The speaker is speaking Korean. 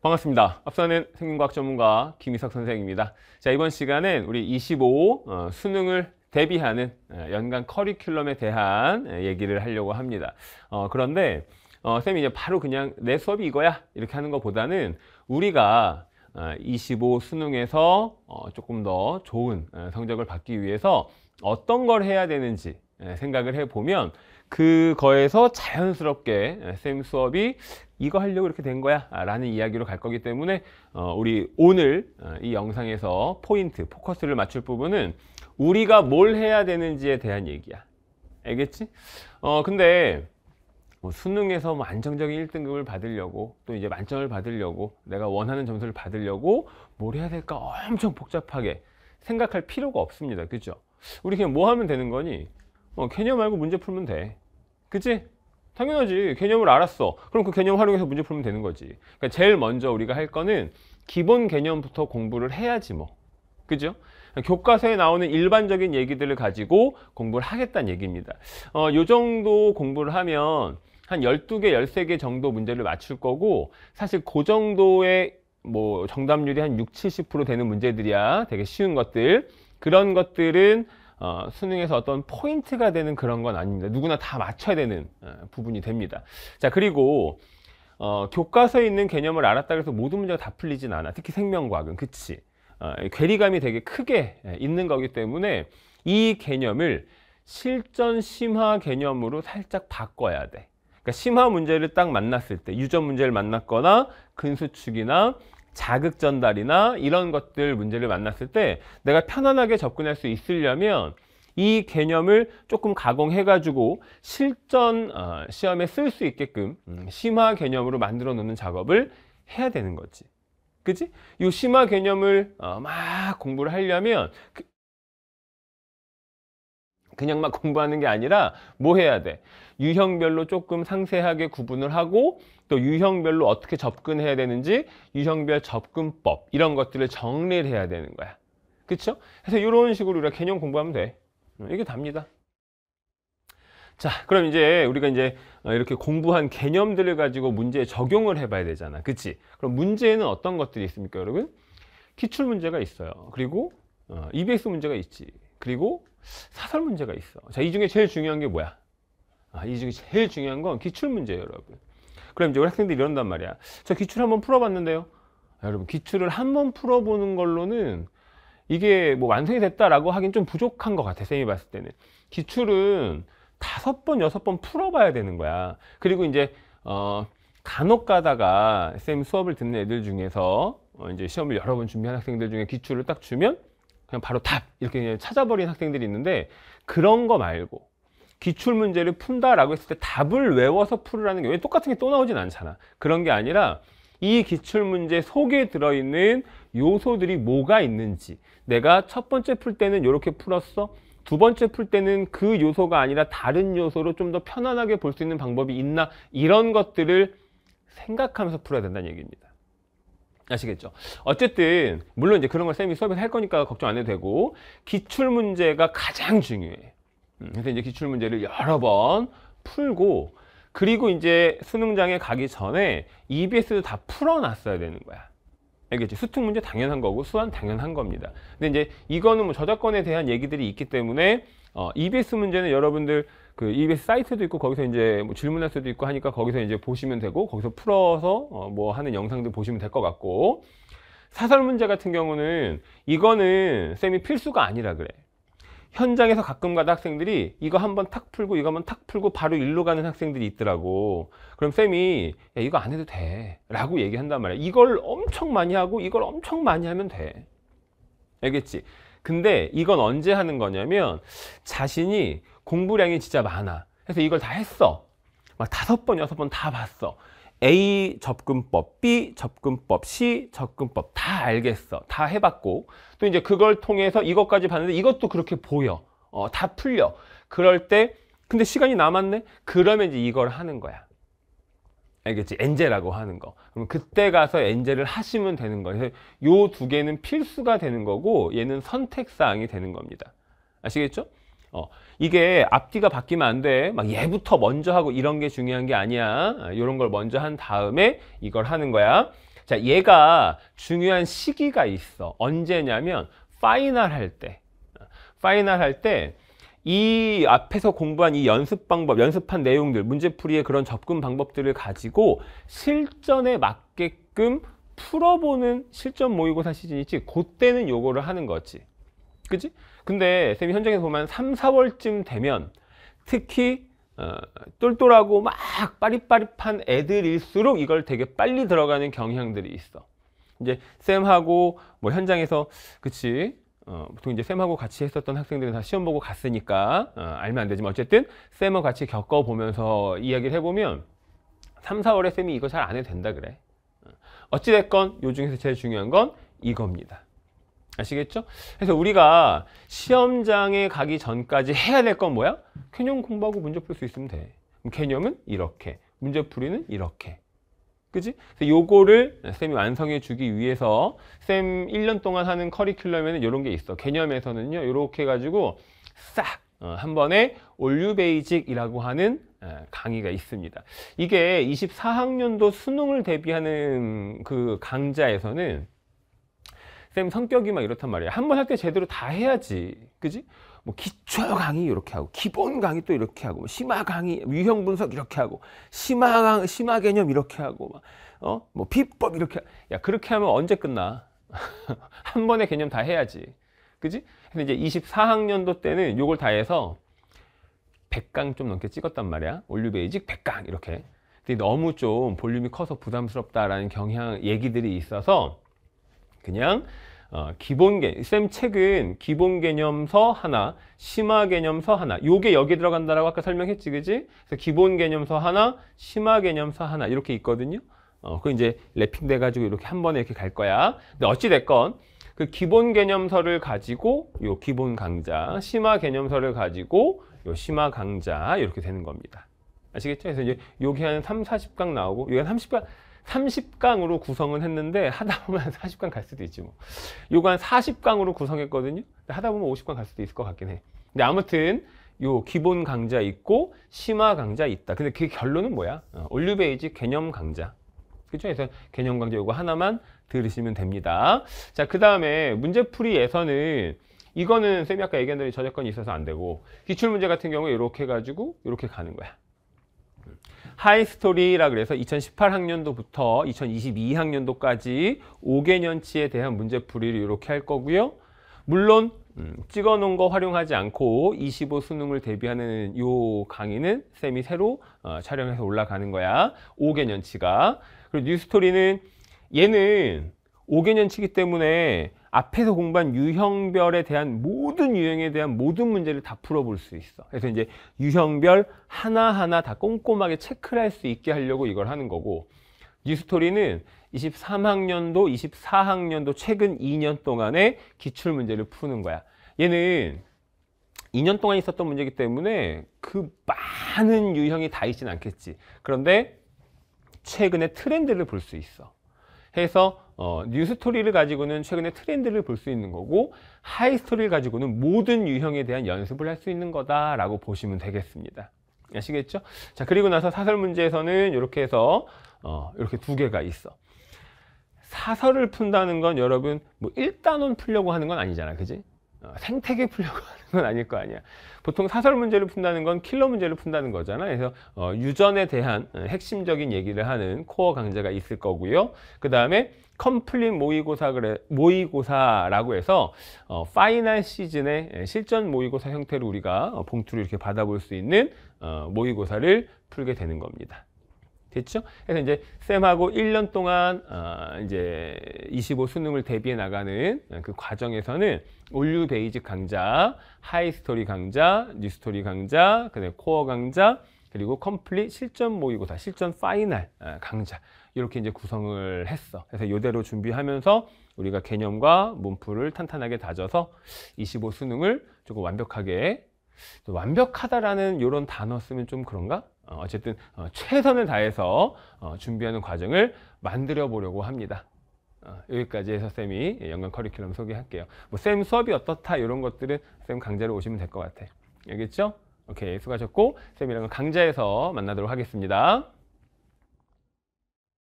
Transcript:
반갑습니다. 앞서는 생명과학 전문가 김희석 선생입니다. 자, 이번 시간은 우리 25 어, 수능을 대비하는 어, 연간 커리큘럼에 대한 얘기를 하려고 합니다. 어, 그런데 어, 쌤이 이제 바로 그냥 내 수업이 이거야 이렇게 하는 것보다는 우리가 25 어, 수능에서 어, 조금 더 좋은 성적을 받기 위해서 어떤 걸 해야 되는지 생각을 해보면 그거에서 자연스럽게 쌤 수업이 이거 하려고 이렇게 된 거야 아, 라는 이야기로 갈 거기 때문에 어, 우리 오늘 어, 이 영상에서 포인트, 포커스를 맞출 부분은 우리가 뭘 해야 되는지에 대한 얘기야 알겠지? 어 근데 뭐 수능에서 뭐 안정적인 1등급을 받으려고 또 이제 만점을 받으려고 내가 원하는 점수를 받으려고 뭘 해야 될까 엄청 복잡하게 생각할 필요가 없습니다 그죠? 우리 그냥 뭐 하면 되는 거니? 어, 개념 알고 문제 풀면 돼. 그치? 당연하지. 개념을 알았어. 그럼 그 개념 활용해서 문제 풀면 되는 거지. 그러니까 제일 먼저 우리가 할 거는 기본 개념부터 공부를 해야지 뭐. 그죠? 교과서에 나오는 일반적인 얘기들을 가지고 공부를 하겠다는 얘기입니다. 어, 요 정도 공부를 하면 한 12개, 13개 정도 문제를 맞출 거고 사실 그 정도의 뭐 정답률이 한 6, 70% 되는 문제들이야. 되게 쉬운 것들. 그런 것들은 어, 수능에서 어떤 포인트가 되는 그런 건 아닙니다. 누구나 다 맞춰야 되는 어, 부분이 됩니다. 자 그리고 어, 교과서에 있는 개념을 알았다 그래서 모든 문제가 다 풀리진 않아. 특히 생명과학은 그치. 어, 괴리감이 되게 크게 예, 있는 거기 때문에 이 개념을 실전 심화 개념으로 살짝 바꿔야 돼. 그러니까 심화 문제를 딱 만났을 때 유전 문제를 만났거나 근수축이나 자극 전달이나 이런 것들 문제를 만났을 때 내가 편안하게 접근할 수 있으려면 이 개념을 조금 가공해 가지고 실전 어, 시험에 쓸 수 있게끔 음, 심화 개념으로 만들어 놓는 작업을 해야 되는 거지 그치? 요 심화 개념을 어, 막 공부를 하려면 그 그냥 막 공부하는 게 아니라 뭐 해야 돼? 유형별로 조금 상세하게 구분을 하고 또 유형별로 어떻게 접근해야 되는지 유형별 접근법 이런 것들을 정리를 해야 되는 거야. 그렇죠? 그래서 이런 식으로 우리가 개념 공부하면 돼. 어, 이게 답니다. 자, 그럼 이제 우리가 이제 어, 이렇게 공부한 개념들을 가지고 문제에 적용을 해봐야 되잖아. 그치? 그럼 문제에는 어떤 것들이 있습니까, 여러분? 기출 문제가 있어요. 그리고 어, EBS 문제가 있지. 그리고 사설 문제가 있어. 자, 이 중에 제일 중요한 게 뭐야? 아, 이 중에 제일 중요한 건 기출 문제예요, 여러분. 그럼 이제 우리 학생들이 이런단 말이야. 저 기출 한번 풀어봤는데요. 아, 여러분, 기출을 한번 풀어보는 걸로는 이게 뭐 완성이 됐다라고 하긴 좀 부족한 것 같아, 쌤이 봤을 때는. 기출은 다섯 번, 여섯 번 풀어봐야 되는 거야. 그리고 이제, 어, 간혹 가다가 쌤 수업을 듣는 애들 중에서 어, 이제 시험을 여러 번 준비한 학생들 중에 기출을 딱 주면 그냥 바로 답 이렇게 그냥 찾아버린 학생들이 있는데 그런 거 말고 기출 문제를 푼다라고 했을 때 답을 외워서 풀으라는 게 왜 똑같은 게 또 나오진 않잖아. 그런 게 아니라 이 기출 문제 속에 들어있는 요소들이 뭐가 있는지 내가 첫 번째 풀 때는 이렇게 풀었어. 두 번째 풀 때는 그 요소가 아니라 다른 요소로 좀 더 편안하게 볼 수 있는 방법이 있나 이런 것들을 생각하면서 풀어야 된다는 얘기입니다. 아시겠죠? 어쨌든 물론 이제 그런 걸 쌤이 수업에서 할 거니까 걱정 안 해도 되고 기출 문제가 가장 중요해. 음, 그래서 이제 기출 문제를 여러 번 풀고 그리고 이제 수능장에 가기 전에 EBS도 다 풀어놨어야 되는 거야. 알겠지? 수특 문제 당연한 거고 수완 당연한 겁니다. 근데 이제 이거는 뭐 저작권에 대한 얘기들이 있기 때문에 어, EBS 문제는 여러분들 그 EBS 사이트도 있고 거기서 이제 뭐 질문할 수도 있고 하니까 거기서 이제 보시면 되고 거기서 풀어서 어, 뭐 하는 영상들 보시면 될 것 같고 사설 문제 같은 경우는 이거는 쌤이 필수가 아니라 그래. 현장에서 가끔가다 학생들이 이거 한번 탁 풀고 이거 한번 탁 풀고 바로 일로 가는 학생들이 있더라고 그럼 쌤이 야 이거 안 해도 돼 라고 얘기한단 말이야 이걸 엄청 많이 하고 이걸 엄청 많이 하면 돼 알겠지? 근데 이건 언제 하는 거냐면 자신이 공부량이 진짜 많아 그래서 이걸 다 했어 막 다섯 번 여섯 번 다 봤어 A 접근법, B 접근법, C 접근법 다 알겠어. 다 해봤고 또 이제 그걸 통해서 이것까지 봤는데 이것도 그렇게 보여. 어, 다 풀려. 그럴 때 근데 시간이 남았네? 그러면 이제 이걸 하는 거야. 알겠지? 엔제라고 하는 거. 그럼 그때 가서 엔제를 하시면 되는 거예요. 요 두 개는 필수가 되는 거고 얘는 선택사항이 되는 겁니다. 아시겠죠? 어, 이게 앞뒤가 바뀌면 안 돼. 막 얘부터 먼저 하고 이런 게 중요한 게 아니야. 이런 걸 먼저 한 다음에 이걸 하는 거야. 자, 얘가 중요한 시기가 있어. 언제냐면 파이널 할 때. 파이널 할 때 이 앞에서 공부한 이 연습 방법, 연습한 내용들, 문제풀이의 그런 접근 방법들을 가지고 실전에 맞게끔 풀어보는 실전 모의고사 시즌이지 그때는 요거를 하는 거지. 그치 근데 쌤이 현장에서 보면 3, 4월쯤 되면 특히 어, 똘똘하고 막 빠릿빠릿한 애들일수록 이걸 되게 빨리 들어가는 경향들이 있어. 이제 쌤하고 뭐 현장에서 그치 어, 보통 이제 쌤하고 같이 했었던 학생들은 다 시험 보고 갔으니까 어, 알면 안 되지만 어쨌든 쌤하고 같이 겪어보면서 이야기를 해보면 3, 4월에 쌤이 이거 잘 안 해도 된다 그래. 어, 어찌됐건 요 중에서 제일 중요한 건 이겁니다. 아시겠죠? 그래서 우리가 시험장에 가기 전까지 해야 될 건 뭐야? 개념 공부하고 문제 풀 수 있으면 돼. 개념은 이렇게, 문제 풀이는 이렇게. 그지? 요거를 쌤이 완성해 주기 위해서 쌤 1년 동안 하는 커리큘럼에는 이런 게 있어. 개념에서는요. 이렇게 해가지고 싹! 어, 한 번에 올류 베이직이라고 하는 강의가 있습니다. 이게 24학년도 수능을 대비하는 그 강좌에서는 쌤 성격이 막 이렇단 말이야. 한 번 할 때 제대로 다 해야지. 그지? 뭐 기초 강의 이렇게 하고 기본 강의 또 이렇게 하고 뭐 심화 강의 유형 분석 이렇게 하고 심화 강 심화 개념 이렇게 하고 막 어? 뭐 비법 이렇게 야 그렇게 하면 언제 끝나? 한 번에 개념 다 해야지. 그지? 근데 이제 24학년도 때는 요걸 다 해서 100강 좀 넘게 찍었단 말이야. 올류 베이직 100강 이렇게. 근데 너무 좀 볼륨이 커서 부담스럽다라는 경향 얘기들이 있어서 그냥 어, 기본 개념, 쌤 책은 기본 개념서 하나, 심화 개념서 하나, 요게 여기 들어간다라고 아까 설명했지, 그지? 그래서 기본 개념서 하나, 심화 개념서 하나, 이렇게 있거든요. 어, 그 이제 랩핑돼가지고 이렇게 한 번에 이렇게 갈 거야. 근데 어찌됐건, 그 기본 개념서를 가지고 요 기본 강좌, 심화 개념서를 가지고 요 심화 강좌, 이렇게 되는 겁니다. 아시겠죠? 그래서 이제 요기한 3, 40강 나오고, 요기한 30강, 30강으로 구성은 했는데 하다 보면 40강 갈 수도 있지 뭐. 요거 한 40강으로 구성했거든요. 하다 보면 50강 갈 수도 있을 것 같긴 해. 근데 아무튼 요 기본 강좌 있고 심화 강좌 있다. 근데 그 결론은 뭐야? 어, 올류 베이지 개념 강좌. 그쵸? 그래서 개념 강좌 요거 하나만 들으시면 됩니다. 자, 그 다음에 문제풀이에서는 이거는 쌤이 아까 얘기한 대로 저작권이 있어서 안 되고 기출문제 같은 경우에 이렇게 해가지고 이렇게 가는 거야. 하이스토리라 그래서 2018학년도부터 2022학년도까지 5개년치에 대한 문제풀이를 이렇게 할 거고요. 물론 음, 찍어놓은 거 활용하지 않고 25 수능을 대비하는 요 강의는 쌤이 새로 어, 촬영해서 올라가는 거야. 5개년치가. 그리고 뉴스토리는 얘는 5개년치기 때문에 앞에서 공부한 유형별에 대한 모든 유형에 대한 모든 문제를 다 풀어볼 수 있어. 그래서 이제 유형별 하나하나 다 꼼꼼하게 체크를 할 수 있게 하려고 이걸 하는 거고 뉴스토리는 23학년도, 24학년도 최근 2년 동안의 기출문제를 푸는 거야. 얘는 2년 동안 있었던 문제이기 때문에 그 많은 유형이 다 있진 않겠지. 그런데 최근의 트렌드를 볼 수 있어. 해서 어, 뉴스토리를 가지고는 최근의 트렌드를 볼 수 있는 거고 하이스토리를 가지고는 모든 유형에 대한 연습을 할 수 있는 거다라고 보시면 되겠습니다. 아시겠죠? 자 그리고 나서 사설 문제에서는 이렇게 해서 어, 이렇게 두 개가 있어. 사설을 푼다는 건 여러분 뭐 1단원 풀려고 하는 건 아니잖아 그지? 어, 생태계 풀려고 하는 건 아닐 거 아니야. 보통 사설 문제를 푼다는 건 킬러 문제를 푼다는 거잖아. 그래서 어, 유전에 대한 어, 핵심적인 얘기를 하는 코어 강좌가 있을 거고요. 그 다음에 컴플릿 모의고사 그래, 모의고사라고 해서 어, 파이널 시즌의 예, 실전 모의고사 형태로 우리가 어, 봉투를 이렇게 받아볼 수 있는 어, 모의고사를 풀게 되는 겁니다. 됐죠? 그래서 이제 쌤하고 1년 동안 어, 이제 25 수능을 대비해 나가는 그 과정에서는 올류 베이직 강좌, 하이 스토리 강좌, 뉴스토리 강좌, 그다음에 코어 강좌, 그리고 컴플릿 실전 모의고사, 실전 파이널 아, 강좌 이렇게 이제 구성을 했어. 그래서 이대로 준비하면서 우리가 개념과 문풀을 탄탄하게 다져서 25 수능을 조금 완벽하게 완벽하다라는 이런 단어 쓰면 좀 그런가? 어, 어쨌든 어, 최선을 다해서 어, 준비하는 과정을 만들어 보려고 합니다. 어, 여기까지 해서 쌤이 연관 커리큘럼 소개할게요. 뭐 쌤 수업이 어떻다 이런 것들은 쌤 강좌로 오시면 될 것 같아요. 알겠죠? 오케이 수고하셨고 쌤이랑은 강좌에서 만나도록 하겠습니다.